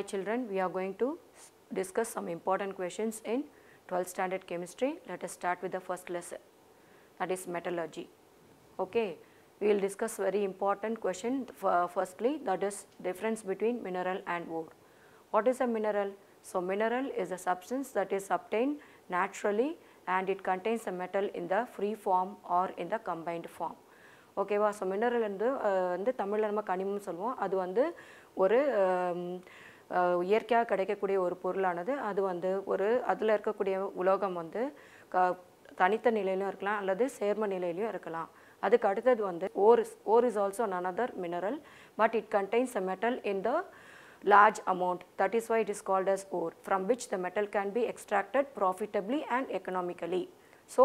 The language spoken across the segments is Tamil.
Hi children, we are going to discuss some important questions in 12th standard chemistry. Let us start with the first lesson that is metallurgy. Okay, we will discuss very important question firstly that is difference between mineral and ore. What is a mineral? So, mineral is a substance that is obtained naturally and it contains a metal in the free form or in the combined form. Okay, so mineral வந்து வந்து தமிழில் நம்ம கனிமம்னு சொல்லுவோம் அது இயற்கையாக கிடைக்கக்கூடிய ஒரு பொருளானது அது வந்து ஒரு அதில் இருக்கக்கூடிய உலோகம் வந்து க தனித்த நிலையிலும் இருக்கலாம் அல்லது சேர்ம நிலையிலையும் இருக்கலாம் அதுக்கு அடுத்தது வந்து ore is ore is also none another mineral but it contains a metal in the large amount that is why it is called as ore from which the metal can be extracted profitably and economically so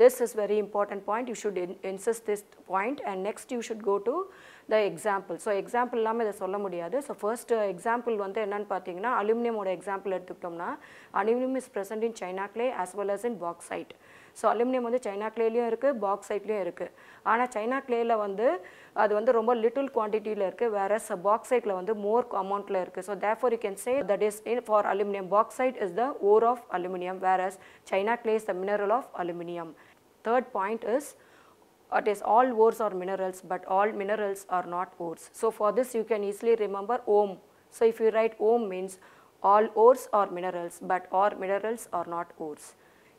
This is very important point. You should in insist this point and next you should go to the example. So, example இல்லாமல் இதை சொல்ல முடியாது. So, first example வந்து என்னன்னு பார்த்தீங்கன்னா அலுமினியம் ஓட எக்ஸாம்பிள் எடுத்துக்கிட்டோம்னா aluminium is present in China clay as well as in bauxite. So aluminium வந்து சைனா கிளேலையும் இருக்குது பாக்ஸைட்லேயும் இருக்குது ஆனால் சைனா கிளேயில் வந்து அது வந்து ரொம்ப லிட்டில் குவான்டிட்டியில் இருக்குது வேற பாக்ஸைட்டில் வந்து மோர் அமௌண்ட்டில் இருக்குது so therefore you can say that is in for aluminium bauxite is the ore of aluminium whereas China clay is the mineral of aluminium Third point is it is all ores are minerals but all minerals are not ores. So, for this you can easily remember ohm. So, if you write ohm means all ores are minerals but all minerals are not ores.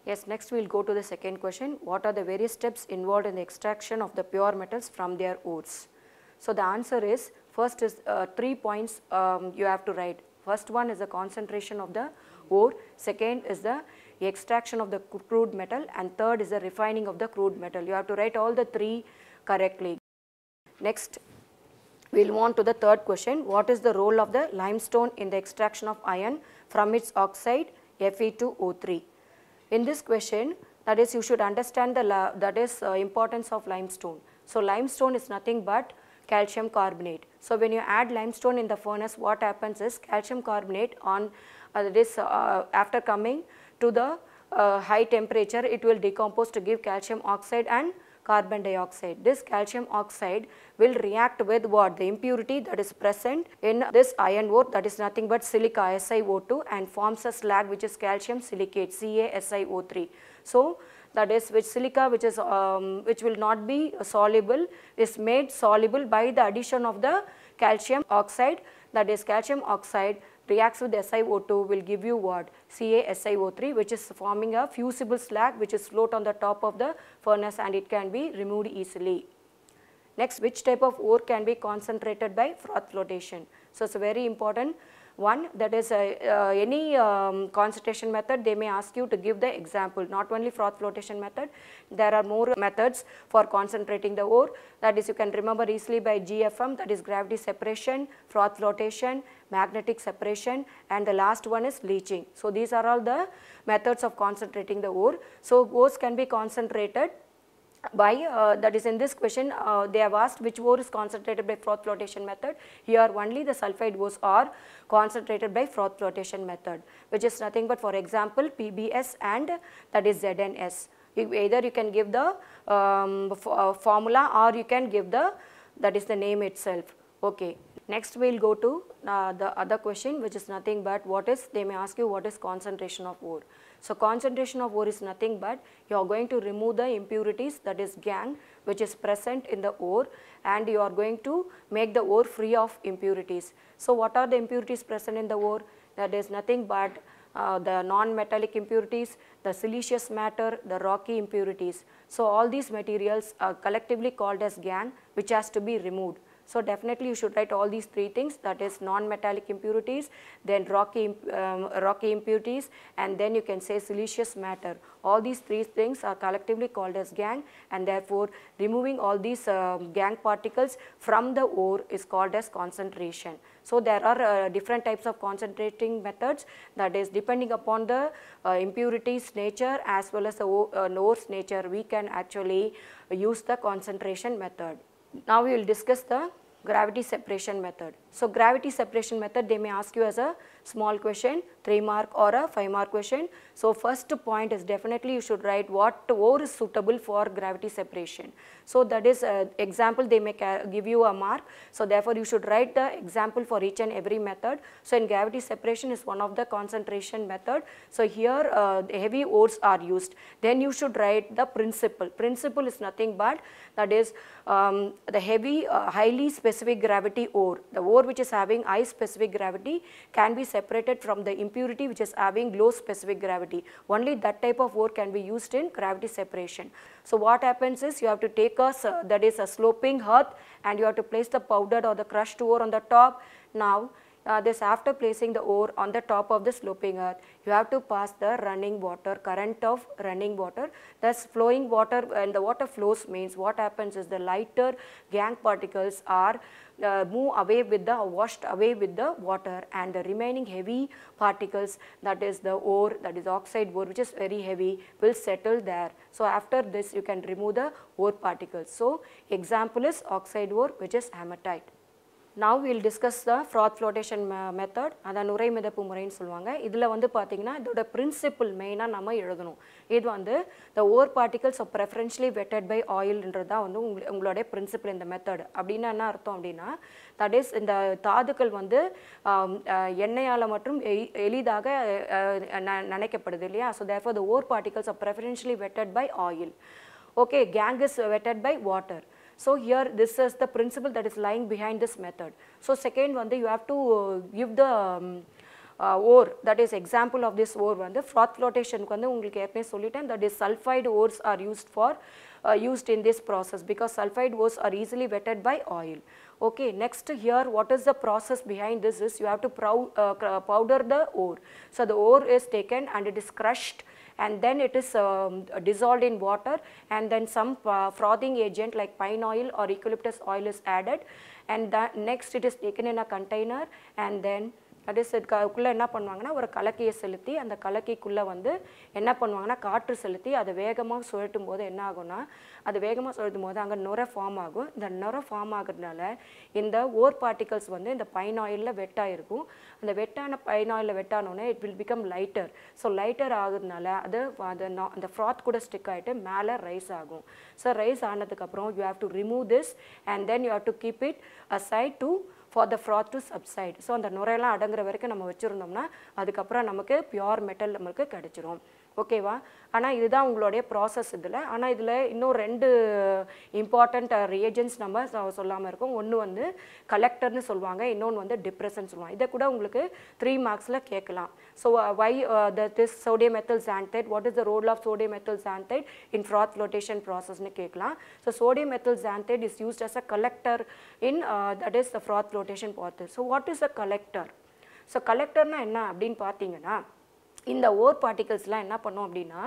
Yes, next we will go to the second question. What are the various steps involved in the extraction of the pure metals from their ores? So, the answer is first is uh, three points um, you have to write. First one is the concentration of the ore, second is the the extraction of the crude metal and third is the refining of the crude metal. You have to write all the three correctly. Next, we will move on to the third question. What is the role of the limestone in the extraction of iron from its oxide Fe2O3? In this question, that is you should understand the that is uh, importance of limestone. So, limestone is nothing but calcium carbonate. So, when you add limestone in the furnace what happens is calcium carbonate on uh, this uh, after coming to the uh, high temperature it will decompose to give calcium oxide and carbon dioxide. This calcium oxide will react with what the impurity that is present in this iron ore that is nothing but silica SiO2 and forms a slag which is calcium silicate CaSiO3. So, that is which silica which is um, which will not be soluble is made soluble by the addition of the calcium oxide that is calcium oxide reacts with SiO2 will give you what? CaSiO3 which is forming a fusible slag which is float on the top of the furnace and it can be removed easily. Next, which type of ore can be concentrated by froth flotation? So, it is very important one, that is a, uh, uh, any um, concentration method, they may ask you to give the example, not only froth flotation method, there are more methods for concentrating the ore, that is you can remember easily by GFM, that is gravity separation, froth flotation, magnetic separation and the last one is leaching. So, these are all the methods of concentrating the ore. So, ores can be concentrated why uh, that is in this question uh, they have asked which ore is concentrated by froth flotation method here only the sulfide ores are concentrated by froth flotation method which is nothing but for example PBS and that is ZNS you, either you can give the um, uh, formula or you can give the that is the name itself okay next we will go to uh, the other question which is nothing but what is they may ask you what is concentration of ore so concentration of ore is nothing but you are going to remove the impurities that is gang which is present in the ore and you are going to make the ore free of impurities. So what are the impurities present in the ore? That is nothing but uh, the non-metallic impurities, the siliceous matter, the rocky impurities. So all these materials are collectively called as gang which has to be removed. So definitely you should write all these three things that is non-metallic impurities, then rocky, um, rocky impurities and then you can say siliceous matter. All these three things are collectively called as gang and therefore removing all these um, gang particles from the ore is called as concentration. So there are uh, different types of concentrating methods that is depending upon the uh, impurities nature as well as the uh, ore's nature we can actually use the concentration method. Now we will discuss the gravity separation method. So gravity separation method they may ask you as a small question, 3 mark or a 5 mark question. So, first point is definitely you should write what ore is suitable for gravity separation. So, that is uh, example they may give you a mark. So, therefore, you should write the example for each and every method. So, in gravity separation is one of the concentration method. So, here uh, heavy ores are used. Then you should write the principle. Principle is nothing but that is um, the heavy uh, highly specific gravity ore. The ore which is having high specific gravity can be separated separated from the impurity which is having low specific gravity. Only that type of ore can be used in gravity separation. So what happens is you have to take a that is a sloping earth and you have to place the powdered or the crushed ore on the top. Now uh, this after placing the ore on the top of the sloping earth, you have to pass the running water, current of running water. Thus flowing water and the water flows means what happens is the lighter gang particles are uh, move away with the washed away with the water and the remaining heavy particles that is the ore that is oxide ore which is very heavy will settle there. So, after this you can remove the ore particles. So, example is oxide ore which is hematite. Now will discuss the froth flotation method அதை நுரை மிதப்பு முறைன்னு சொல்லுவாங்க இதில் வந்து பார்த்திங்கன்னா இதோட பிரின்சிபிள் மெயினாக நம்ம எழுதணும் இது வந்து the ore particles of preferentially wetted by ஆயில்ன்றது தான் வந்து உங்களு உங்களுடைய பிரின்சிபிள் இந்த மெத்தட் அப்படின்னா என்ன அர்த்தம் அப்படின்னா தட் இஸ் இந்த தாதுக்கள் வந்து எண்ணெயால் மற்றும் எளிதாக நினைக்கப்படுது இல்லையா so therefore the ore particles of preferentially wetted by oil okay gangue is wetted by water So here this is the principle that is lying behind this method. So second one, you have to uh, give the um, uh, ore that is example of this ore One the froth flotation வந்து உங்களுக்கு ஏற்கனவே சொல்லிட்டேன் that is sulfide ores are used for uh, used in this process because sulfide ores are easily wetted by oil. Okay, next here what is the process behind this is you have to prow, uh, powder the ore. So, the ore is taken and it is crushed and then it is um, dissolved in water and then some uh, frothing agent like pine oil or eucalyptus oil is added and next it is taken in a container and then that is அதுக்குள்ளே என்ன பண்ணுவாங்கன்னா ஒரு கலக்கியை செலுத்தி அந்த கலக்கிக்குள்ளே வந்து என்ன பண்ணுவாங்கன்னா காற்று செலுத்தி அதை வேகமாக சுழட்டும் போது என்ன ஆகும்னா அது வேகமாக சுழட்டும் போது அங்கே நுர ஃபார்ம் ஆகும் இந்த நுர ஃபார்ம் ஆகுறதுனால இந்த ஓர் பார்ட்டிகல்ஸ் வந்து இந்த பைன் ஆயிலில் வெட்டாக இருக்கும் அந்த வெட்டான பைன் ஆயிலில் வெட்டானோன்னே it will become lighter so lighter ஆகுறதுனால அது அது அந்த ஃப்ராத் கூட ஸ்டிக் ஆகிட்டு மேலே ரைஸ் ஆகும் ஸோ ரைஸ் ஆனதுக்கப்புறம் you have to remove this and then you have to keep it aside to for the froth to subside so அந்த நுரையெல்லாம் அடங்குற வரைக்கும் நம்ம வச்சுருந்தோம்னா அதுக்கப்புறம் நமக்கு பியோர் மெட்டல் நம்மளுக்கு கிடச்சிரும் ஓகேவா ஆனால் இதுதான் உங்களுடைய ப்ராசஸ் இதில் ஆனால் இதில் இன்னும் ரெண்டு இம்பார்ட்டண்ட் ரியேஜன்ஸ் நம்ம சொல்லாமல் இருக்கோம் ஒன்று வந்து கலெக்டர்னு சொல்லுவாங்க இன்னொன்று வந்து டிப்ரெஷன் சொல்லுவாங்க இதை கூட உங்களுக்கு த்ரீ மார்க்ஸில் கேட்கலாம் so why the this sodium methyl xanthate what is the role of sodium methyl xanthate in froth flotation ப்ராசஸ்னு கேட்கலாம் so sodium methyl xanthate is used as a collector in that is the froth flotation பார்த்து so what is a collector so கலெக்டர்னால் என்ன அப்படின்னு பார்த்தீங்கன்னா இந்த ஓர் பார்ட்டிகல்ஸ்லாம் என்ன பண்ணும் அப்படின்னா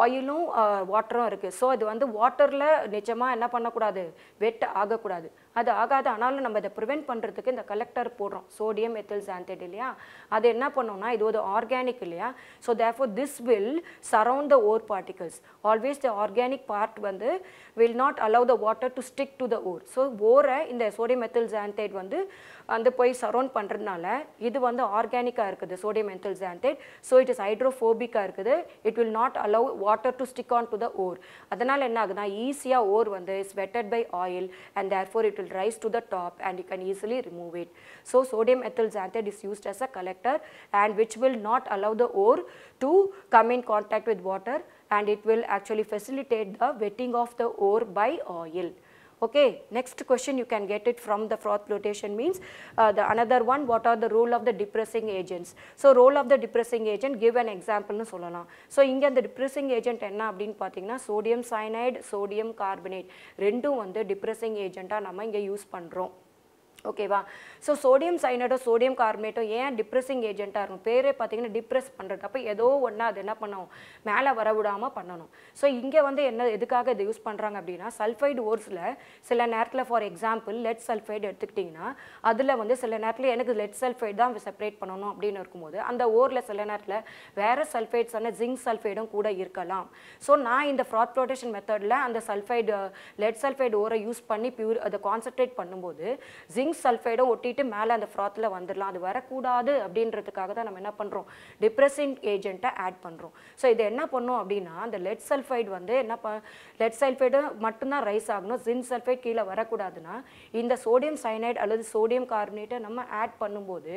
ஆயிலும் வாட்டரும் இருக்குது ஸோ அது வந்து வாட்டரில் நிஜமாக என்ன பண்ணக்கூடாது வெட் ஆகக்கூடாது அது ஆகாது ஆனாலும் நம்ம இதை ப்ரிவெண்ட் பண்ணுறதுக்கு இந்த கலெக்டர் போடுறோம் சோடியம் எத்தில் சாந்தேட் இல்லையா அது என்ன பண்ணோம்னா இது ஒரு ஆர்கானிக் இல்லையா so therefore this will surround the ore particles always the organic part வந்து will not allow the water to stick to the ore so ஓரை இந்த சோடியம் எத்தில் சாந்தேட் வந்து வந்து போய் சரவுண்ட் பண்ணுறதுனால இது வந்து ஆர்கானிக்காக இருக்குது sodium ethyl xanthate so it is ஹைட்ரோஃபோபிக்காக இருக்குது it will not allow water to stick on to the ore அதனால் என்ன ஆகுதுன்னா ஈஸியாக ஓர் வந்து is wetted by oil and therefore it will rise to the top and you can easily remove it. So sodium ethyl xanthate is used as a collector and which will not allow the ore to come in contact with water and it will actually facilitate the wetting of the ore by oil. Okay, next question you can get it from the froth flotation means uh, the another one what are the role of the depressing agents. So, role of the depressing agent give an example னு சொல்லலாம். So, inga the depressing agent என்ன அப்படின்னு பார்த்தீங்கன்னா sodium cyanide, sodium carbonate ரெண்டும் வந்து depressing agent ஆ நம்ம இங்க யூஸ் ஓகேவா ஸோ சோடியம் சைனடோ சோடியம் கார்பேட்டோ ஏன் டிப்ரெஸிங் ஏஜென்ட்டாக இருக்கும் பேரே பார்த்தீங்கன்னா டிப்ரெஸ் பண்ணுறது அப்போ ஏதோ ஒன்றா அது என்ன பண்ணணும் மேலே வர விடாமல் பண்ணணும் ஸோ இங்கே வந்து என்ன எதுக்காக இது யூஸ் பண்ணுறாங்க அப்படின்னா சல்ஃபைடு ஓர்ஸில் சில நேரத்தில் ஃபார் எக்ஸாம்பிள் லெட் சல்ஃபைடு எடுத்துக்கிட்டிங்கன்னா அதில் வந்து சில நேரத்தில் எனக்கு லெட் சல்ஃபைடு தான் செப்பரேட் பண்ணணும் அப்படின்னு இருக்கும்போது அந்த ஓரில் சில நேரத்தில் வேறு சல்ஃபைட்ஸான ஜிங்க் சல்ஃபைடும் கூட இருக்கலாம் ஸோ நான் இந்த ஃப்ராட் ப்ரொடெக்ஷன் மெத்தடில் அந்த சல்ஃபைடு லெட் சல்ஃபைடு ஓரை யூஸ் பண்ணி பியூர் அதை கான்சென்ட்ரேட் பண்ணும்போது ஜிங்க் ஜிங்க் சல்ஃபைடும் ஒட்டிட்டு மேலே அந்த ஃப்ராத்தில் வந்துடலாம் அது வரக்கூடாது அப்படின்றதுக்காக தான் நம்ம என்ன பண்ணுறோம் டிப்ரெசிங் ஏஜென்ட்டை ஆட் பண்ணுறோம் ஸோ இது என்ன பண்ணோம் அப்படின்னா அந்த லெட் சல்ஃபைடு வந்து என்ன ப லெட் சல்ஃபைடு மட்டும்தான் ரைஸ் ஆகணும் ஜிங் சல்ஃபைட் கீழே வரக்கூடாதுன்னா இந்த சோடியம் சைனைடு அல்லது சோடியம் கார்பனேட்டை நம்ம ஆட் பண்ணும்போது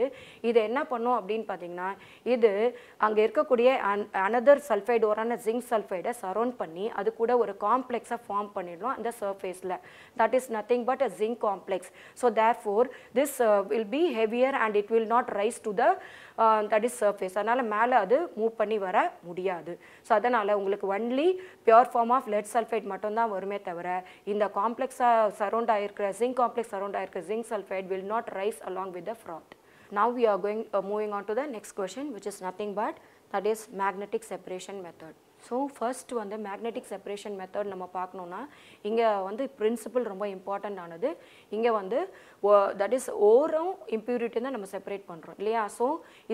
இது என்ன பண்ணும் அப்படின்னு பார்த்தீங்கன்னா இது அங்கே இருக்கக்கூடிய அன் அனதர் சல்ஃபைடு ஓரான ஜிங்க் சல்ஃபைடை சரௌண்ட் பண்ணி அது கூட ஒரு காம்ப்ளெக்ஸை ஃபார்ம் பண்ணிடலாம் அந்த சர்ஃபேஸில் that is nothing but a zinc complex so there therefore this uh, will be heavier and it will not rise to the that is surface அதனால் மேலே அது மூவ் பண்ணி வர முடியாது ஸோ அதனால் உங்களுக்கு only pure form of lead sulphide மட்டும்தான் வருமே தவிர இந்த காம்ப்ளெக்ஸாக சரௌண்ட் ஆகிருக்கிற ஜிங்க் காம்ப்ளெக்ஸ் சரௌண்ட் ஆகிருக்கிற zinc sulphide will not rise along with the froth now we are going moving on to the next question which is nothing but that is magnetic separation method so first வந்து மேக்னெட்டிக் செப்பரேஷன் மெத்தட் நம்ம பார்க்கணுன்னா இங்கே வந்து பிரின்சிபல் ரொம்ப இம்பார்ட்டண்ட் ஆனது இங்கே வந்து தட் இஸ் ஓரம் இம்ப்யூரிட்டி தான் நம்ம செப்பரேட் பண்ணுறோம் இல்லையா ஸோ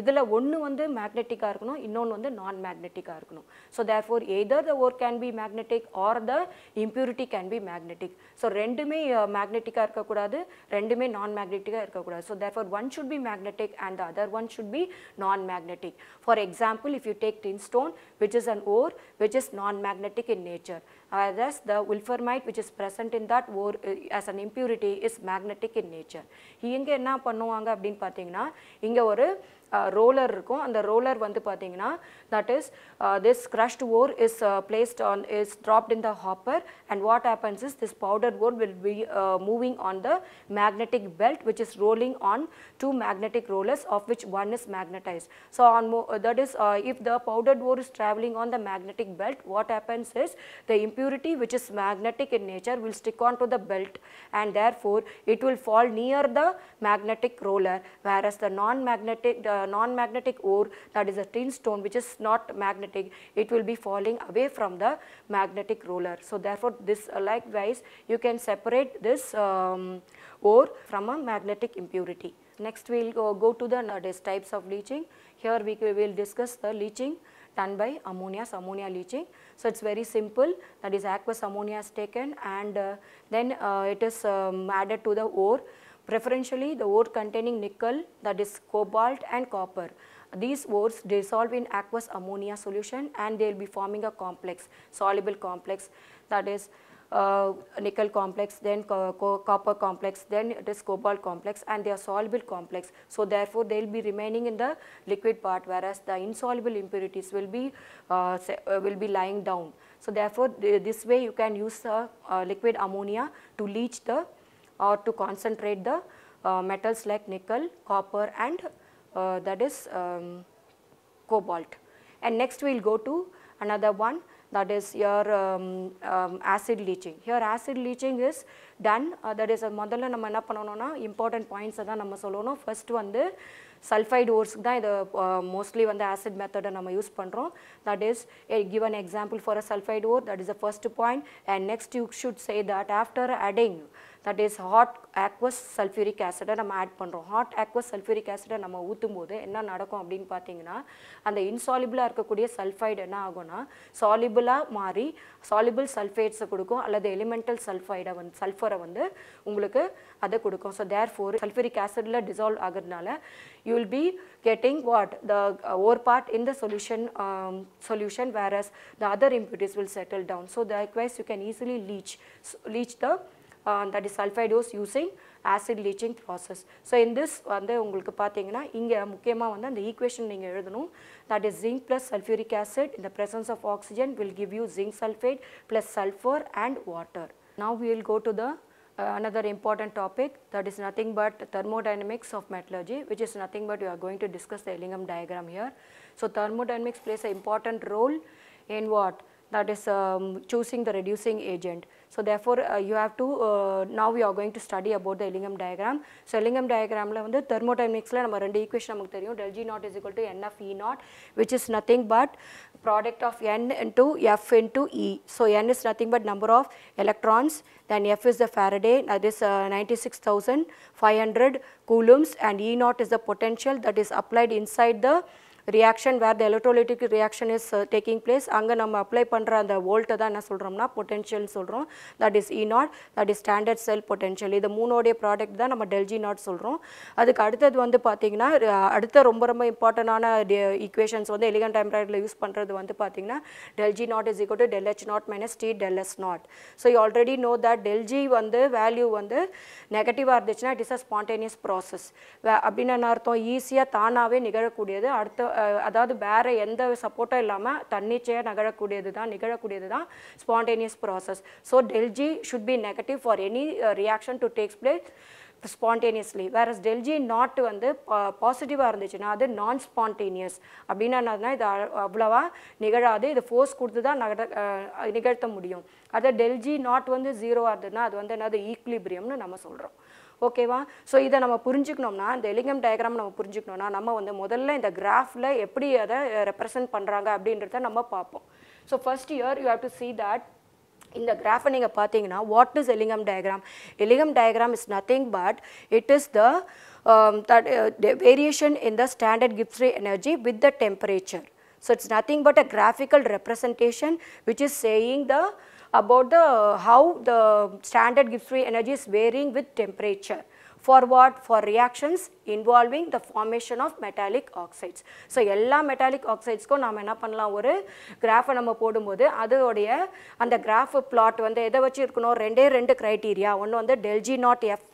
இதில் ஒன்று வந்து மேக்னெட்டிக்காக இருக்கணும் இன்னொன்று வந்து நான் மேக்னெட்டிக்காக இருக்கணும் so therefore either the ore can be magnetic or the impurity can be magnetic so ரெண்டுமே மேக்னெட்டிக்காக இருக்கக்கூடாது ரெண்டுமே நான் மேக்னெட்டிக்காக இருக்கக்கூடாது so therefore one should be magnetic and the other one should be non magnetic for example if you take tin stone which is an ore which is non-magnetic in nature. Whereas the wolframite which is present in that ore uh, as an impurity is magnetic in nature. இங்கே என்ன பண்ணுவாங்க அப்படின்னு பார்த்தீங்கன்னா இங்கே ஒரு ரோலர் இருக்கும் அந்த ரோலர் வந்து பார்த்தீங்கன்னா That is, uh, this crushed ore is uh, placed on, is dropped in the hopper and what happens is this powdered ore will be uh, moving on the magnetic belt which is rolling on two magnetic rollers of which one is magnetized. So, on uh, that is uh, if the powdered ore is traveling on the magnetic belt, what happens is the impurity which is magnetic in nature will stick on to the belt and therefore, it will fall near the magnetic roller whereas the non-magnetic non-magnetic ore that is a tin stone which is not magnetic, it will be falling away from the magnetic roller. So therefore, this uh, likewise you can separate this um, ore from a magnetic impurity. Next we will go, go, to the uh, types of leaching. Here we will discuss the leaching done by ammonia, ammonia leaching. So it is very simple that is aqueous ammonia is taken and uh, then uh, it is um, added to the ore preferentially the ore containing nickel that is cobalt and copper. These ores dissolve in aqueous ammonia solution and they will be forming a complex, soluble complex that is uh, nickel complex, then co co copper complex, then it is cobalt complex and they are soluble complex. So, therefore, they will be remaining in the liquid part whereas the insoluble impurities will be, uh, uh will be lying down. So, therefore, th this way you can use uh, liquid ammonia to leach the or to concentrate the uh, metals like nickel, copper and uh, that is um, cobalt. And next we will go to another one that is your um, um, acid leaching. Here acid leaching is done uh, that is modala nama enna pananona important points adha nama solona first one the sulfide ores da the uh, mostly the acid method nama use pandrom that is a given example for a sulfide ore that is the first point and next you should say that after adding that is hot aqueous sulphuric ஆசிடை நம்ம ஆட் பண்ணுறோம் ஹாட் ஆக்வஸ் சல்ஃபியூரிக் ஆசிடை நம்ம ஊற்றும் போது என்ன நடக்கும் அப்படின்னு பார்த்தீங்கன்னா அந்த இன்சாலிபிளாக இருக்கக்கூடிய சல்ஃபைடு என்ன ஆகும்னா சாலிபிளாக மாறி சாலிபிள் சல்ஃபைட்ஸை கொடுக்கும் அல்லது எலிமெண்டல் சல்ஃபைடை வந்து சல்ஃபரை வந்து உங்களுக்கு அதை கொடுக்கும் ஸோ தேர் ஃபோர் சல்ஃபியூரிக் ஆசிடில் டிசால்வ் ஆகுறதுனால you will be getting what the ore part in the solution solution whereas the other impurities will settle down so so you can easily leach leach the uh, that is ores using acid leaching process. So in this வந்து உங்களுக்கு பார்த்தீங்கன்னா இங்கே முக்கியமாக வந்து அந்த ஈக்குவேஷன் நீங்கள் எழுதணும் that is zinc plus sulfuric acid in the presence of oxygen will give you zinc sulfate plus sulfur and water. Now we will go to the Uh, another important topic that is nothing but thermodynamics of metallurgy which is nothing but we are going to discuss the Ellingham diagram here. So thermodynamics plays an important role in what that is um, choosing the reducing agent. So therefore uh, you have to uh, now we are going to study about the Ellingham diagram. So Ellingham diagramல வந்து thermodynamicsல நம்ம ரெண்டு equation நமக்கு தெரியும் del G naught is equal to n of E naught which is nothing but product of n into F into E. So n is nothing but number of electrons then F is the Faraday that is uh, uh 96,500 coulombs and E naught is the potential that is applied inside the uh, reaction where the electrolytic reaction is taking place அங்கே நம்ம அப்ளை பண்ணுற அந்த வோல்ட்டை தான் என்ன சொல்கிறோம்னா பொட்டென்ஷியல் சொல்கிறோம் that is E naught that is standard cell potential இது மூணோடைய ப்ராடக்ட் தான் நம்ம டெல்ஜி நாட் சொல்கிறோம் அதுக்கு அடுத்தது வந்து பார்த்தீங்கன்னா அடுத்த ரொம்ப ரொம்ப இம்பார்ட்டண்டான ஈக்குவேஷன்ஸ் வந்து எலிகன் டைம்ராய்டில் யூஸ் பண்ணுறது வந்து பார்த்தீங்கன்னா del G naught is equal to del H naught minus T del S naught so you already know that del G வந்து வேல்யூ வந்து நெகட்டிவாக இருந்துச்சுன்னா it is a spontaneous process அப்படின்னா அர்த்தம் ஈஸியாக தானாகவே நிகழக்கூடியது அடுத்த அதாவது வேறு எந்த சப்போர்ட்டும் இல்லாமல் தன்னிச்சையாக நகழக்கூடியது தான் நிகழக்கூடியது தான் spontaneous process so del G should be negative for any reaction to takes place spontaneously வேறு டெல்ஜி நாட் வந்து பாசிட்டிவாக uh, இருந்துச்சுன்னா அது நான் ஸ்பான்டேனியஸ் அப்படின்னு என்னதுன்னா இது அவ்வளோவா நிகழாது இது ஃபோர்ஸ் கொடுத்து தான் நகர நிகழ்த்த முடியும் அதை டெல்ஜி நாட் வந்து ஜீரோ ஆகுதுன்னா அது வந்து என்னது ஈக்லிபிரியம்னு நம்ம சொல்கிறோம் ஓகேவா ஸோ இதை நம்ம புரிஞ்சுக்கணும்னா இந்த எலிங்கம் டயக்ராம் நம்ம புரிஞ்சுக்கணும்னா நம்ம வந்து முதல்ல இந்த கிராஃபில் எப்படி அதை ரெப்ரசன்ட் பண்ணுறாங்க அப்படின்றத நம்ம பார்ப்போம் so first year you have to see that இந்த கிராஃபை நீங்கள் பார்த்தீங்கன்னா what is Ellingham diagram Ellingham diagram is nothing but it is the that variation in the standard Gibbs energy with the temperature so it's nothing but a graphical representation which is saying the about the how the standard Gibbs-free energy is varying with temperature. For what? For reactions involving the formation of metallic oxides. So, ella metallic oxides ko nam enna pannalam ஒரு graph ah nam podumbodhu போடும்போது and the graph plot vandha edha vachi இருக்கணும் ரெண்டே ரெண்டு criteria one vandha del G not F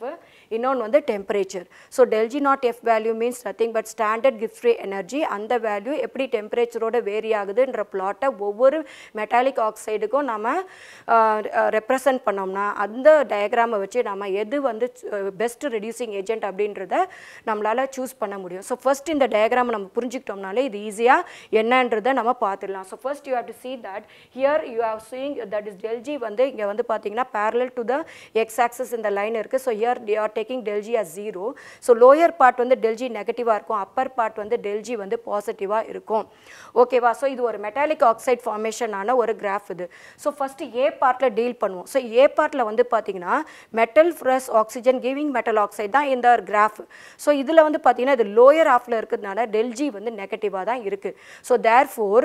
இன்னொன்று வந்து temperature so del G naught F value means nothing but standard கிஃப்ட் ஃப்ரீ எனர்ஜி அந்த வேல்யூ எப்படி டெம்பரேச்சரோட வேரி ஆகுதுன்ற பிளாட்டை ஒவ்வொரு மெட்டாலிக் ஆக்சைடுக்கும் நம்ம ரெப்ரசன்ட் பண்ணோம்னா அந்த டயக்ராமை வச்சு நம்ம எது வந்து பெஸ்ட் ரெடியூசிங் ஏஜென்ட் அப்படின்றத நம்மளால் சூஸ் பண்ண முடியும் ஸோ ஃபஸ்ட் இந்த டயக்ராமை நம்ம புரிஞ்சுக்கிட்டோம்னாலே இது ஈஸியாக என்னன்றதை நம்ம பார்த்துடலாம் so first you have to see that here you have seeing that is del G வந்து இங்கே வந்து பார்த்தீங்கன்னா parallel to the X axis இந்த லைன் இருக்குது so here you are taking del g as 0. So lower part வந்து del g negative இருக்கும் upper part வந்து del g வந்து positive இருக்கும் okay வா so இது ஒரு metallic oxide formation ஆன ஒரு graph இது so first A partல deal பண்ணுவோம் so A partல வந்து பார்த்தீங்கன்னா metal plus oxygen giving metal oxide தான் இந்த graph so இதில் வந்து பார்த்தீங்கன்னா இது lower halfல இருக்கிறதுனால del g வந்து negative தான் இருக்குது so therefore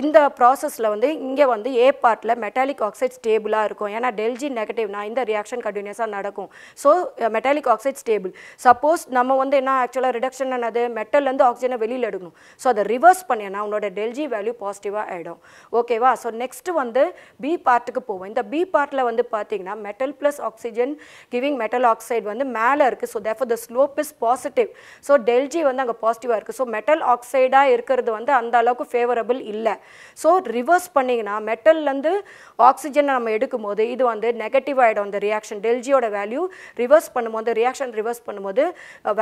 இந்த ப்ராசஸில் வந்து இங்கே வந்து ஏ பார்ட்டில் மெட்டாலிக் ஆக்சைட் ஸ்டேபிளாக இருக்கும் ஏன்னா டெல்ஜி நெகட்டிவ்னா இந்த ரியாக்ஷன் கண்டினியூஸாக நடக்கும் so metallic oxide stable suppose நம்ம வந்து என்ன ஆக்சுவலாக ரிடக்ஷன் என்னது மெட்டல்லேருந்து ஆக்சிஜனை வெளியில் எடுக்கணும் ஸோ அதை ரிவர்ஸ் பண்ணினா உன்னோட டெல்ஜி வேல்யூ பாசிட்டிவாக ஆகிடும் ஓகேவா ஸோ நெக்ஸ்ட்டு வந்து பி பார்ட்டுக்கு போவோம் இந்த பி பார்ட்டில் வந்து பார்த்தீங்கன்னா metal plus oxygen giving metal oxide வந்து மேலே இருக்குது so therefore the slope is positive so del G வந்து அங்கே பாசிட்டிவாக இருக்குது ஸோ மெட்டல் ஆக்சைடாக இருக்கிறது வந்து அந்த அளவுக்கு ஃபேவரபிள் இல்லை ஸோ ரிவர்ஸ் பண்ணிங்கன்னா மெட்டல்லேருந்து ஆக்சிஜனை நம்ம எடுக்கும்போது இது வந்து நெகட்டிவ் ஆகிடும் அந்த ரியாக்ஷன் டெல்ஜியோட வேல்யூ ரிவர்ஸ் பண்ணும்போது ரியாக்ஷன் ரிவர்ஸ் பண்ணும்போது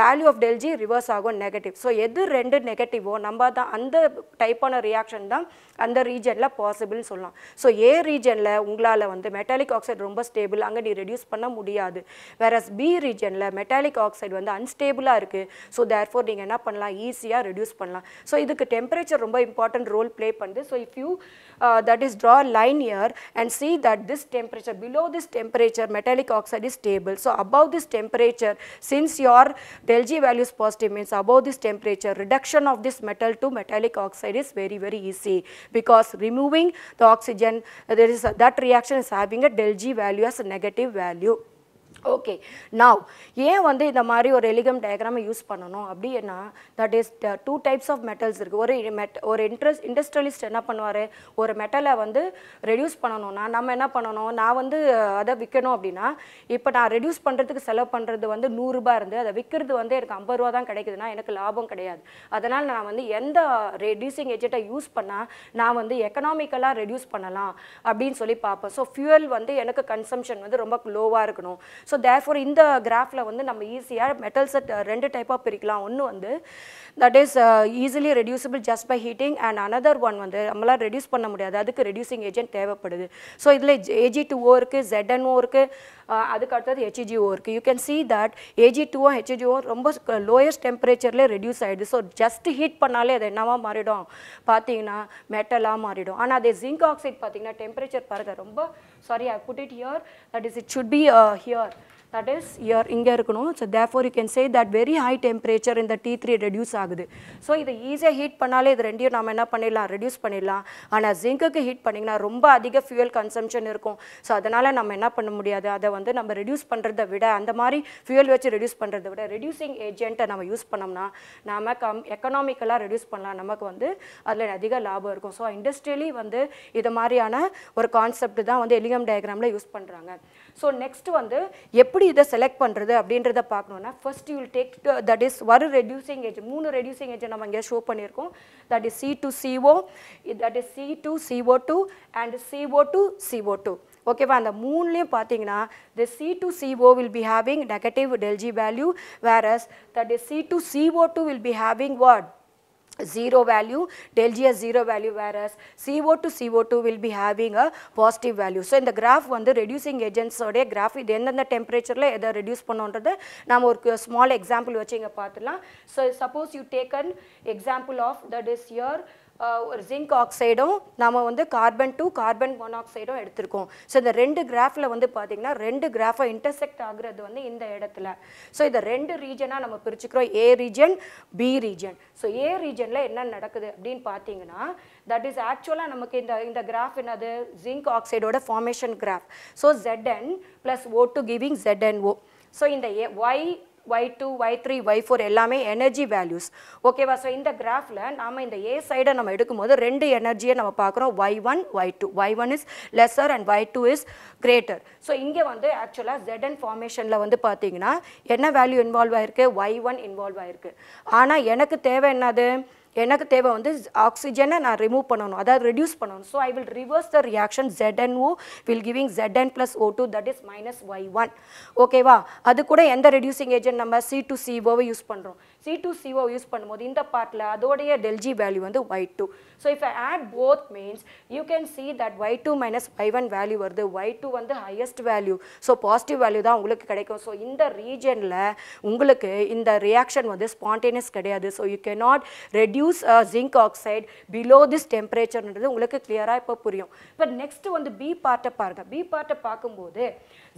வேல்யூ ஆஃப் டெல்ஜி ரிவர்ஸ் ஆகும் நெகட்டிவ் ஸோ எது ரெண்டு நெகட்டிவோ நம்ம தான் அந்த டைப்பான ரியாக்ஷன் தான் அந்த ரீஜனில் பாசிபிள்னு சொல்லலாம் ஸோ ஏ ரீஜனில் உங்களால் வந்து மெட்டாலிக் ஆக்சைடு ரொம்ப ஸ்டேபிள் அங்கே நீ ரெடியூஸ் பண்ண முடியாது வேறஸ் பி ரீஜனில் மெட்டாலிக் ஆக்சைடு வந்து அன்ஸ்டேபிளாக இருக்குது ஸோ தேர்ஃபோர் நீங்கள் என்ன பண்ணலாம் ஈஸியாக ரெடியூஸ் பண்ணலாம் ஸோ இதுக்கு டெம்பரேச்சர் ரொம்ப இம்பார்ட்டன்ட் ரோல் ப்ளே பண்ணி this. So, if you uh, that is draw a line here and see that this temperature below this temperature metallic oxide is stable. So, above this temperature since your del G value is positive means above this temperature reduction of this metal to metallic oxide is very very easy because removing the oxygen uh, there is a, that reaction is having a del G value as a negative value. Okay now ஏன் வந்து இந்த மாதிரி ஒரு எலிகம் டயக்ராமை யூஸ் பண்ணணும் அப்படின்னா that is two types of metals இருக்குது ஒரு மெட் ஒரு இன்ட்ரெஸ்ட் இண்டஸ்ட்ரியலிஸ்ட் என்ன பண்ணுவார் ஒரு மெட்டலை வந்து ரெடியூஸ் பண்ணணும்னா நம்ம என்ன பண்ணணும் நான் வந்து அதை விற்கணும் அப்படின்னா இப்போ நான் ரெடியூஸ் பண்ணுறதுக்கு செலவு பண்ணுறது வந்து நூறுரூபா இருந்து அதை விற்கிறது வந்து எனக்கு ஐம்பது ரூபா தான் கிடைக்குதுன்னா எனக்கு லாபம் கிடையாது அதனால் நான் வந்து எந்த ரெடியூசிங் எஜெட்டை யூஸ் பண்ணால் நான் வந்து எக்கனாமிக்கலாக ரெடியூஸ் பண்ணலாம் அப்படின்னு சொல்லி பார்ப்பேன் ஸோ ஃபியூவல் வந்து எனக்கு கன்சம்ஷன் வந்து ரொம்ப லோவாக இருக்கணும் ஸோ ஸோ தேர்ஃபோர் இந்த கிராஃபில் வந்து நம்ம ஈஸியாக மெட்டல்ஸை ரெண்டு டைப்பாக பிரிக்கலாம் ஒன்று வந்து that is easily reducible just by heating and another one வந்து நம்மளால் ரெடியூஸ் பண்ண முடியாது அதுக்கு ரெடியூசிங் ஏஜென்ட் தேவைப்படுது ஸோ இதில் ஏஜி டூ ஓ இருக்குது ஜெட்என்ஓ இருக்குது அதுக்கு அடுத்தது ஹெச்ஜிஓ இருக்குது you can see that AG AG two O HGO ரொம்ப லோயஸ்ட் டெம்பரேச்சர்லேயே ரெடியூஸ் ஆகிடுது ஸோ ஜஸ்ட் ஹீட் பண்ணாலே அது என்னவாக மாறிடும் பார்த்தீங்கன்னா மெட்டலாக மாறிடும் ஆனால் அதே ஜிங்க் ஆக்சைட் பார்த்தீங்கன்னா டெம்பரேச்சர் பாருங்கள் ரொம்ப sorry I put it here that is it should be here that is here இங்கே இருக்கணும் so therefore you can say that very high temperature இந்த டீ த்ரீ ரெடியூஸ் ஆகுது ஸோ இதை ஈஸியாக ஹீட் பண்ணாலே இது ரெண்டையும் நம்ம என்ன பண்ணிடலாம் ரெடியூஸ் பண்ணிடலாம் ஆனால் ஜிங்க்குக்கு ஹீட் பண்ணிங்கன்னா ரொம்ப அதிக ஃபியூல் கன்சம்ஷன் இருக்கும் ஸோ அதனால் நம்ம என்ன பண்ண முடியாது அதை வந்து நம்ம ரெடியூஸ் பண்ணுறதை விட அந்த மாதிரி ஃபியூல் வச்சு ரெடியூஸ் பண்ணுறதை விட ரெடியூசிங் ஏஜென்ட்டை நம்ம யூஸ் பண்ணோம்னா நம்ம கம் எக்கனாமிக்கலாக ரெடியூஸ் பண்ணலாம் நமக்கு வந்து அதில் அதிக லாபம் இருக்கும் ஸோ இண்டஸ்ட்ரியலி வந்து இது மாதிரியான ஒரு கான்செப்ட் தான் வந்து எலியம் டயக்ராமில் யூஸ் பண்ணுறாங்க ஸோ நெக்ஸ்ட் வந்து எப்படி இதை செலக்ட் பண்ணுறது அப்படின்றத பார்க்கணுன்னா first you will take that is ஒரு ரெடியூசிங் ஏஜ் மூணு ரெடியூசிங் ஏஜ் நம்ம இங்கே ஷோ பண்ணியிருக்கோம் that is C to CO that is C to CO two and CO to CO two ஓகேவா அந்த மூணுலேயும் பார்த்தீங்கன்னா the C to CO will be having negative del G value whereas that is C to CO two will be having what zero value, del G has zero value whereas CO2 CO2 will be having a positive value. So, in the graph வந்து reducing agents உடைய graph இது எந்தெந்த temperatureல எதை reduce பண்ணுன்றது நாம் ஒரு small example வச்சு இங்க பார்த்துலாம். So, suppose you take an example of that is here ஒரு ஜிங்க் ஆக்சைடும் நம்ம வந்து கார்பன் டூ கார்பன் மோனாக்சைடும் எடுத்திருக்கோம் ஸோ இந்த ரெண்டு கிராஃபில் வந்து பார்த்திங்கன்னா ரெண்டு கிராஃபை இன்டர்செக்ட் ஆகுறது வந்து இந்த இடத்துல ஸோ இதை ரெண்டு ரீஜனாக நம்ம பிரிச்சுக்கிறோம் A region B region so A ரீஜனில் என்ன நடக்குது அப்படின்னு பார்த்தீங்கன்னா தட் இஸ் ஆக்சுவலாக நமக்கு இந்த இந்த கிராஃப் என்னது ஜிங்க் ஆக்சைடோட formation graph so N plus O two giving O so இந்த Y Y two Y three Y four எல்லாமே எனர்ஜி வேல்யூஸ் ஓகேவா ஸோ இந்த கிராஃபில் நாம் இந்த ஏ சைடை நம்ம எடுக்கும்போது ரெண்டு எனர்ஜியை நம்ம பார்க்குறோம் Y one Y two Y one is lesser and Y two is greater so இங்கே வந்து ஆக்சுவலாக ZN ஃபார்மேஷனில் வந்து பார்த்தீங்கன்னா என்ன வேல்யூ இன்வால்வ் வாயிருக்கு? Y1 ஒன் இன்வால்வ் ஆகிருக்கு ஆனால் எனக்கு தேவை என்னது எனக்கு தேவை வந்து ஆக்சிஜனை நான் ரிமூவ் பண்ணணும் அதாவது ரெடியூஸ் பண்ணணும் so I will reverse the reaction Z O will giving Z O two that is minus Y one ஓகேவா அது கூட எந்த ரெடியூசிங் ஏஜென்ட் நம்ம சி டு சிஓவை யூஸ் பண்ணுறோம் சி சிஓ யூஸ் பண்ணும்போது இந்த பார்ட்டில் அதோடைய டெல்ஜி வேல்யூ வந்து Y two so if I add both means you can see that Y two minus Y one value வருது ஒய் டூ வந்து highest value so positive value தான் உங்களுக்கு கிடைக்கும் ஸோ இந்த ரீஜனில் உங்களுக்கு இந்த ரியாக்ஷன் வந்து ஸ்பான்டேனியஸ் கிடையாது so you can not reduce zinc oxide below this டெம்பரேச்சர்ன்றது உங்களுக்கு கிளியராக இப்போ புரியும் இப்போ நெக்ஸ்ட் வந்து பி பார்ட்டை பாருங்கள் பி பார்ட்டை பார்க்கும்போது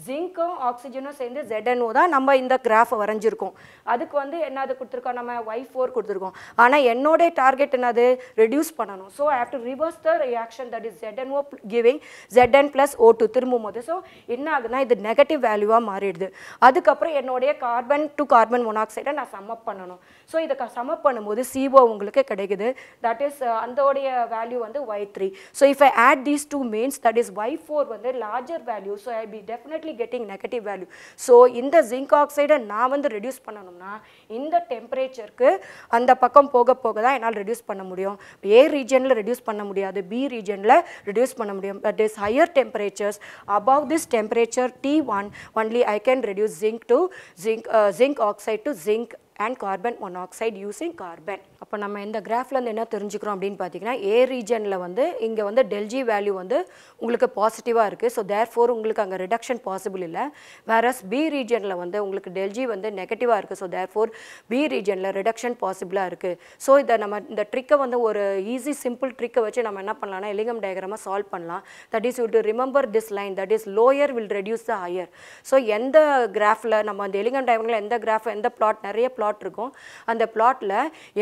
ஜிங்க்கும் ஆக்சிஜனும் சேர்ந்து ஜெட்என்ஓ தான் நம்ம இந்த கிராஃபை வரைஞ்சிருக்கோம் அதுக்கு வந்து என்ன அது கொடுத்துருக்கோம் நம்ம ஒய் ஃபோர் கொடுத்துருக்கோம் ஆனால் என்னோட டார்கெட் என்னது ரெடியூஸ் பண்ணணும் so I have to reverse the reaction that is Z O giving Z and plus O two திரும்பும் போது ஸோ என்ன ஆகுதுன்னா இது நெகட்டிவ் வேல்யூவாக மாறிடுது அதுக்கப்புறம் என்னுடைய கார்பன் டு கார்பன் மொனாக்சைடை நான் சம்மப் பண்ணணும் ஸோ இதை சமப் பண்ணும்போது சிஓ உங்களுக்கு கிடைக்குது தட் இஸ் அந்தோடைய வேல்யூ வந்து Y three so if I add these two means that is Y four வந்து larger value so I be definitely getting negative value so இந்த ஜிங்க் ஆக்சைடை நான் வந்து ரெடியூஸ் பண்ணணும்னா இந்த டெம் டெம்பரேச்சருக்கு அந்த பக்கம் போக போக தான் என்னால் ரெடியூஸ் பண்ண முடியும் ஏ ரீஜனில் ரெடியூஸ் பண்ண முடியாது பி ரீஜனில் ரெடியூஸ் பண்ண முடியும் but is higher temperatures above this temperature T one only I can reduce zinc to zinc zinc oxide to zinc and carbon monoxide using carbon அப்போ நம்ம இந்த கிராஃப்லேருந்து என்ன தெரிஞ்சுக்கிறோம் அப்படின்னு பார்த்தீங்கன்னா ஏ ரீஜனில் வந்து இங்கே வந்து டெல்ஜி வேல்யூ வந்து உங்களுக்கு பாசிட்டிவாக இருக்குது ஸோ தேர் ஃபோர் உங்களுக்கு அங்கே ரிடக்ஷன் பாசிபிள் இல்லை வேறஸ் பி ரீஜனில் வந்து உங்களுக்கு டெல்ஜி வந்து நெகட்டிவாக இருக்குது ஸோ தேர் ஃபோர் பி ரீஜனில் ரிடக்ஷன் பாசிபிளாக இருக்குது ஸோ இதை நம்ம இந்த ட்ரிக்கை வந்து ஒரு ஈஸி சிம்பிள் ட்ரிக்கை வச்சு நம்ம என்ன பண்ணலாம்னா எலிங்கம் டயக்ராமாக சால்வ் பண்ணலாம் that is you to remember this line that is lower will reduce the higher so எந்த கிராஃபில் நம்ம அந்த எலிங்கம் டயக்ராமில் எந்த கிராஃப் எந்த பிளாட் நிறைய பிளாட் இருக்கும் அந்த பிளாட்டில்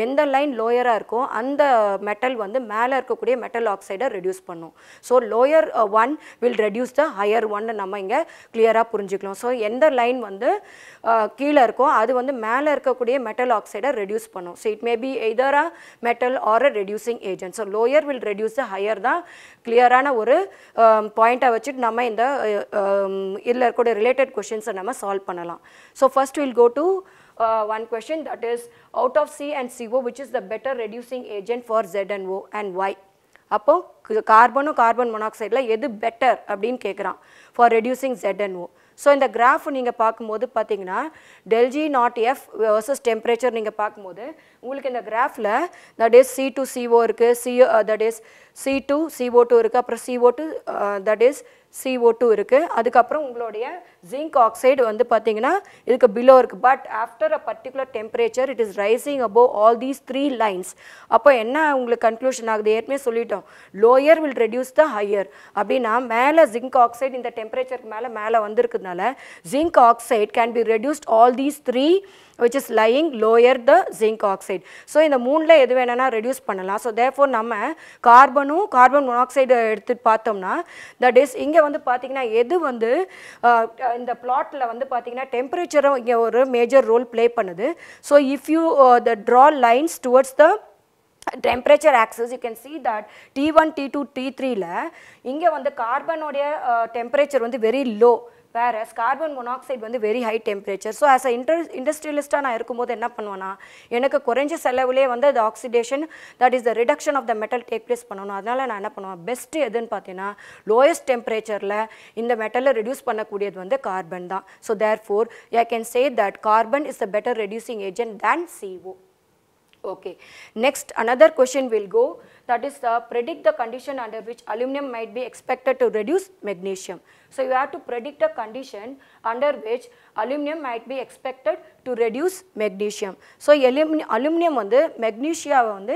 எந்த இன்னர் லைன் லோயராக இருக்கும் அந்த மெட்டல் வந்து மேலே இருக்கக்கூடிய மெட்டல் ஆக்சைடை ரெடியூஸ் பண்ணும் so lower one will reduce the higher ஒன்னு நம்ம இங்கே கிளியராக புரிஞ்சுக்கலாம் ஸோ எந்த லைன் வந்து uh, கீழே இருக்கோ அது வந்து மேலே இருக்கக்கூடிய மெட்டல் ஆக்சைடை ரெடியூஸ் பண்ணும் ஸோ இட் மே பி எதராக metal or a reducing agent so lower will reduce the higher தான் கிளியரான ஒரு பாயிண்ட்டை um, வச்சுட்டு நம்ம இந்த uh, um, இதில் இருக்கக்கூடிய ரிலேட்டட் கொஷின்ஸை நம்ம சால்வ் பண்ணலாம் so first will go to uh, one question that is out of C and CO which is the better reducing agent for Z and O and Y. அப்போ கார்பனும் கார்பன் மொனாக்சைடில் எது பெட்டர் அப்படின்னு கேட்குறான் for reducing Z and O so இந்த கிராஃப் நீங்கள் பார்க்கும்போது பார்த்தீங்கன்னா del G naught F versus temperature நீங்கள் பார்க்கும்போது உங்களுக்கு இந்த கிராஃபில் that is C to CO இருக்குது CO that is C to CO two இருக்குது அப்புறம் CO two that is CO two இருக்குது அதுக்கப்புறம் உங்களுடைய ஜிங்க் ஆக்சைடு வந்து பார்த்திங்கன்னா இதுக்கு பிலோ இருக்குது but after a particular temperature it is rising above all these three lines அப்போ என்ன உங்களுக்கு கன்க்ளூஷன் ஆகுது ஏற்கனவே சொல்லிட்டோம் lower will reduce the higher அப்படின்னா மேலே ஜிங்க் ஆக்சைடு இந்த டெம்பரேச்சருக்கு மேலே மேலே வந்திருக்கிறதுனால zinc oxide can be reduced all these three which is lying lower the zinc oxide so இந்த மூணில் எது வேணும்னா ரெடியூஸ் பண்ணலாம் ஸோ தேர்ஃபோர் நம்ம கார்பனும் கார்பன் மொனாக்சைடு எடுத்து பார்த்தோம்னா தட் இஸ் இங்கே வந்து பார்த்திங்கன்னா எது வந்து இந்த பிளாட்டில் வந்து பார்த்தீங்கன்னா டெம்பரேச்சரும் இங்கே ஒரு மேஜர் ரோல் ப்ளே பண்ணுது so if you the draw lines towards the axis you can see that T one T two T த்ரீல இங்கே வந்து கார்பனோடைய டெம்பரேச்சர் uh, வந்து very low whereas carbon monoxide வந்து very high temperature so as a inter இண்டஸ்ட்ரியலிஸ்ட்டாக நான் இருக்கும்போது என்ன பண்ணுவேன்னா எனக்கு குறைஞ்ச செலவுலேயே வந்து அது oxidation that is the reduction of the metal take place பண்ணணும் அதனால் நான் என்ன பண்ணுவேன் பெஸ்ட்டு எதுன்னு பார்த்தீங்கன்னா லோயஸ்ட் டெம்பரேச்சரில் இந்த மெட்டலை ரெடியூஸ் பண்ணக்கூடியது வந்து கார்பன் தான் so therefore I can say that carbon is the better reducing agent than CO okay next another question will go that is the predict the condition under which aluminium might be expected to reduce magnesium So you have to predict a condition under which aluminum might be expected to reduce magnesium so எலுமி அலுமினியம் வந்து மெக்னீஷியாவை வந்து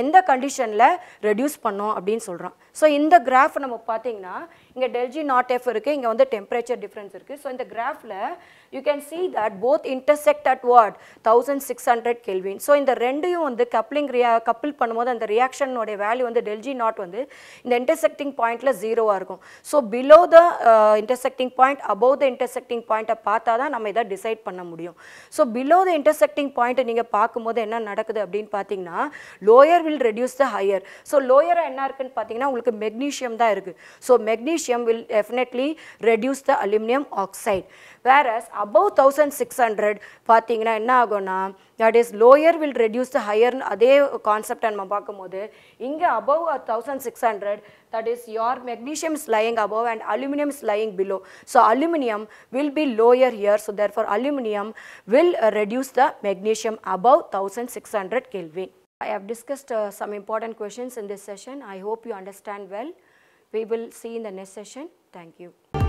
எந்த கண்டிஷனில் ரெடியூஸ் பண்ணோம் அப்படின்னு சொல்கிறான் ஸோ இந்த கிராஃப் நம்ம பார்த்தீங்கன்னா இங்கே டெல்ஜி நாட் எஃப் இருக்குது இங்கே வந்து டெம்பரேச்சர் டிஃப்ரென்ஸ் இருக்குது ஸோ இந்த கிராஃபில் you can see that both intersect at what thousand six hundred kelvin so இந்த ரெண்டையும் வந்து கப்ளிங் ரியா கப்பிள் பண்ணும்போது அந்த ரியாக்ஷனோடைய வேல்யூ வந்து டெல்ஜி நாட் வந்து இந்த இன்டர்செக்டிங் பாயிண்டில் ஜீரோவாக இருக்கும் so below the intersecting point above the intersecting பாயிண்ட்டை பார்த்தா தான் நம்ம இதை டிசைட் பண்ண முடியும் so below the intersecting point நீங்கள் பார்க்கும்போது என்ன நடக்குது அப்படின்னு பார்த்தீங்கன்னா lower will reduce the higher so லோயராக என்ன இருக்குன்னு பார்த்தீங்கன்னா உங்களுக்கு மெக்னீஷியம் தான் இருக்குது so magnesium will definitely reduce the aluminium oxide whereas above 1600 pathinga enna aguna that is lower will reduce the higher adhe concept and mabaka above 1600 that is your magnesium is lying above and aluminium is lying below so aluminium will be lower here so therefore aluminium will reduce the magnesium above 1600 kelvin i have discussed uh, some important questions in this session i hope you understand well we will see in the next session thank you